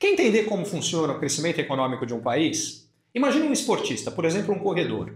Quer entender como funciona o crescimento econômico de um país? Imagine um esportista, por exemplo, um corredor.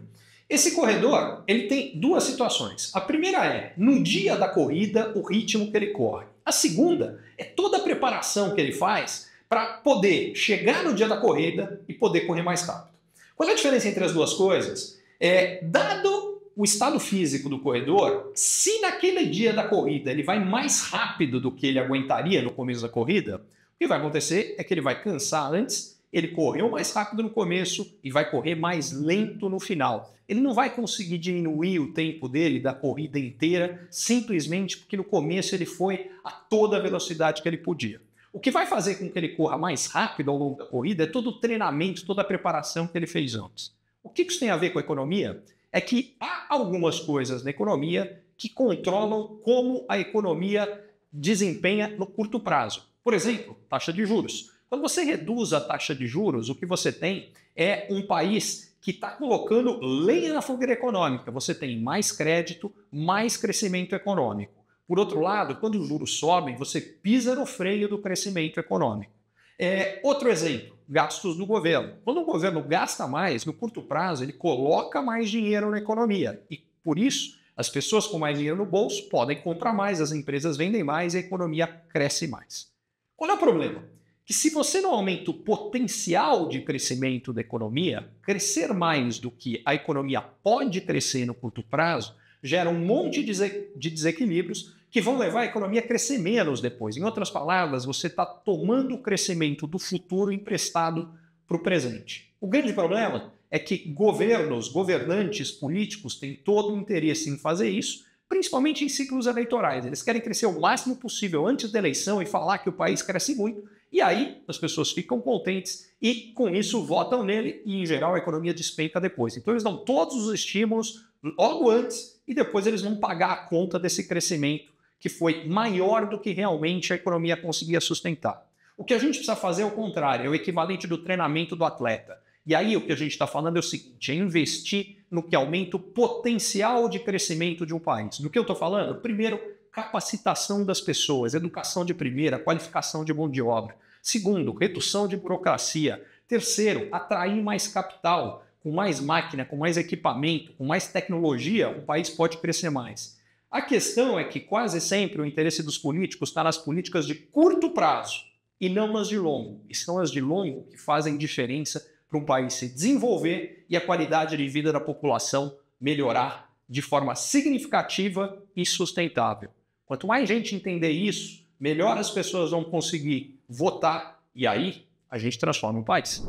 Esse corredor, ele tem duas situações. A primeira é, no dia da corrida, o ritmo que ele corre. A segunda é toda a preparação que ele faz para poder chegar no dia da corrida e poder correr mais rápido. Qual é a diferença entre as duas coisas? É, dado o estado físico do corredor, se naquele dia da corrida ele vai mais rápido do que ele aguentaria no começo da corrida, que vai acontecer é que ele vai cansar antes, ele correu mais rápido no começo e vai correr mais lento no final. Ele não vai conseguir diminuir o tempo dele da corrida inteira, simplesmente porque no começo ele foi a toda a velocidade que ele podia. O que vai fazer com que ele corra mais rápido ao longo da corrida é todo o treinamento, toda a preparação que ele fez antes. O que isso tem a ver com a economia? É que há algumas coisas na economia que controlam como a economia desempenha no curto prazo. Por exemplo, taxa de juros. Quando você reduz a taxa de juros, o que você tem é um país que está colocando lenha na fogueira econômica. Você tem mais crédito, mais crescimento econômico. Por outro lado, quando os juros sobem, você pisa no freio do crescimento econômico. É, outro exemplo, gastos do governo. Quando o governo gasta mais, no curto prazo, ele coloca mais dinheiro na economia. E por isso, as pessoas com mais dinheiro no bolso podem comprar mais, as empresas vendem mais e a economia cresce mais. Qual é o problema? Que se você não aumenta o potencial de crescimento da economia, crescer mais do que a economia pode crescer no curto prazo gera um monte de desequilíbrios que vão levar a economia a crescer menos depois. Em outras palavras, você está tomando o crescimento do futuro emprestado para o presente. O grande problema é que governos, governantes, políticos têm todo o interesse em fazer isso principalmente em ciclos eleitorais. Eles querem crescer o máximo possível antes da eleição e falar que o país cresce muito. E aí as pessoas ficam contentes e, com isso, votam nele e, em geral, a economia despenca depois. Então, eles dão todos os estímulos logo antes e depois eles vão pagar a conta desse crescimento que foi maior do que realmente a economia conseguia sustentar. O que a gente precisa fazer é o contrário, é o equivalente do treinamento do atleta. E aí o que a gente está falando é o seguinte: é investir no que aumenta o potencial de crescimento de um país. Do que eu estou falando? Primeiro, capacitação das pessoas, educação de primeira, qualificação de mão de obra. Segundo, redução de burocracia. Terceiro, atrair mais capital. Com mais máquina, com mais equipamento, com mais tecnologia, o país pode crescer mais. A questão é que quase sempre o interesse dos políticos está nas políticas de curto prazo e não nas de longo. E são as de longo que fazem diferença para um país se desenvolver e a qualidade de vida da população melhorar de forma significativa e sustentável. Quanto mais gente entender isso, melhor as pessoas vão conseguir votar e aí a gente transforma o país.